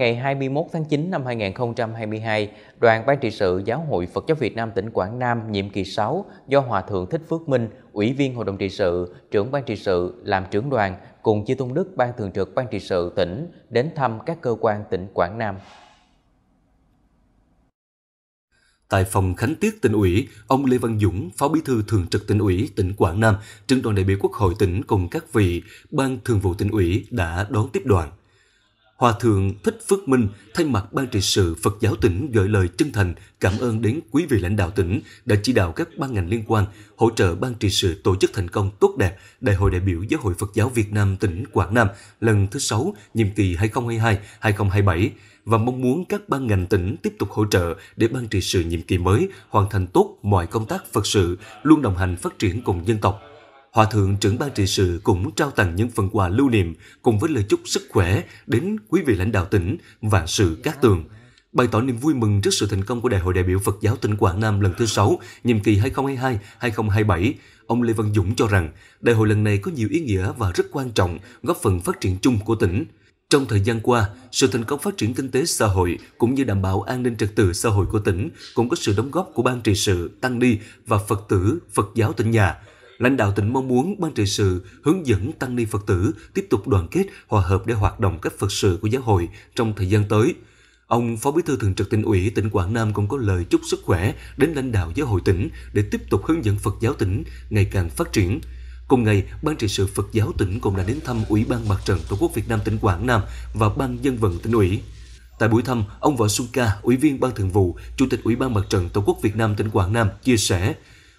Ngày 21 tháng 9 năm 2022, Đoàn Ban trị sự Giáo hội Phật giáo Việt Nam tỉnh Quảng Nam nhiệm kỳ 6 do Hòa Thượng Thích Phước Minh, Ủy viên Hội đồng trị sự, trưởng Ban trị sự, làm trưởng đoàn cùng Chư Tôn Đức Ban Thường trực Ban trị sự tỉnh đến thăm các cơ quan tỉnh Quảng Nam. Tại phòng khánh tiết tỉnh ủy, ông Lê Văn Dũng, Phó Bí thư Thường trực tỉnh ủy tỉnh Quảng Nam, trưởng đoàn đại biểu Quốc hội tỉnh cùng các vị, Ban Thường vụ tỉnh ủy đã đón tiếp đoàn. Hòa Thượng Thích Phước Minh thay mặt Ban trị sự Phật giáo tỉnh gửi lời chân thành cảm ơn đến quý vị lãnh đạo tỉnh đã chỉ đạo các ban ngành liên quan hỗ trợ Ban trị sự tổ chức thành công tốt đẹp Đại hội đại biểu Giáo hội Phật giáo Việt Nam tỉnh Quảng Nam lần thứ 6 nhiệm kỳ 2022-2027 và mong muốn các ban ngành tỉnh tiếp tục hỗ trợ để ban trị sự nhiệm kỳ mới hoàn thành tốt mọi công tác Phật sự, luôn đồng hành phát triển cùng dân tộc, Hòa thượng trưởng ban trị sự cũng trao tặng những phần quà lưu niệm cùng với lời chúc sức khỏe đến quý vị lãnh đạo tỉnh, và sự các tường. Bày tỏ niềm vui mừng trước sự thành công của Đại hội đại biểu Phật giáo tỉnh Quảng Nam lần thứ 6, nhiệm kỳ 2022-2027, ông Lê Văn Dũng cho rằng đại hội lần này có nhiều ý nghĩa và rất quan trọng góp phần phát triển chung của tỉnh. Trong thời gian qua, sự thành công phát triển kinh tế xã hội cũng như đảm bảo an ninh trật tự xã hội của tỉnh cũng có sự đóng góp của ban trị sự, tăng ni và Phật tử, Phật giáo tỉnh nhà – lãnh đạo tỉnh mong muốn ban trị sự hướng dẫn tăng ni Phật tử tiếp tục đoàn kết, hòa hợp để hoạt động các Phật sự của giáo hội trong thời gian tới. Ông Phó Bí thư Thường trực tỉnh ủy tỉnh Quảng Nam cũng có lời chúc sức khỏe đến lãnh đạo giáo hội tỉnh để tiếp tục hướng dẫn Phật giáo tỉnh ngày càng phát triển. Cùng ngày, Ban trị sự Phật giáo tỉnh cũng đã đến thăm Ủy ban Mặt trận Tổ quốc Việt Nam tỉnh Quảng Nam và Ban dân vận tỉnh ủy. Tại buổi thăm, ông Võ Xuân Ca, Ủy viên Ban Thường vụ, Chủ tịch Ủy ban Mặt trận Tổ quốc Việt Nam tỉnh Quảng Nam chia sẻ,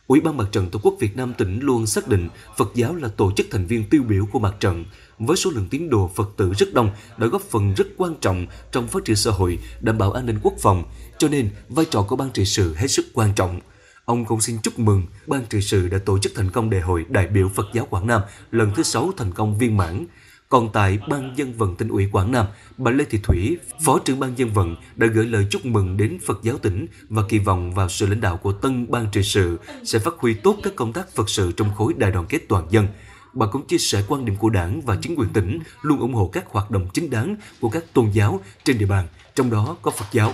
Ủy ban Mặt trận Tổ quốc Việt Nam tỉnh luôn xác định Phật giáo là tổ chức thành viên tiêu biểu của mặt trận. Với số lượng tín đồ Phật tử rất đông đã góp phần rất quan trọng trong phát triển xã hội, đảm bảo an ninh quốc phòng, cho nên vai trò của ban trị sự hết sức quan trọng. Ông cũng xin chúc mừng Ban trị sự đã tổ chức thành công đại hội đại biểu Phật giáo Quảng Nam lần thứ 6 thành công viên mãn. Còn tại Ban dân vận tỉnh ủy Quảng Nam, bà Lê Thị Thủy, Phó trưởng Ban dân vận, đã gửi lời chúc mừng đến Phật giáo tỉnh và kỳ vọng vào sự lãnh đạo của tân ban trị sự sẽ phát huy tốt các công tác Phật sự trong khối đại đoàn kết toàn dân. Bà cũng chia sẻ quan điểm của đảng và chính quyền tỉnh luôn ủng hộ các hoạt động chính đáng của các tôn giáo trên địa bàn, trong đó có Phật giáo.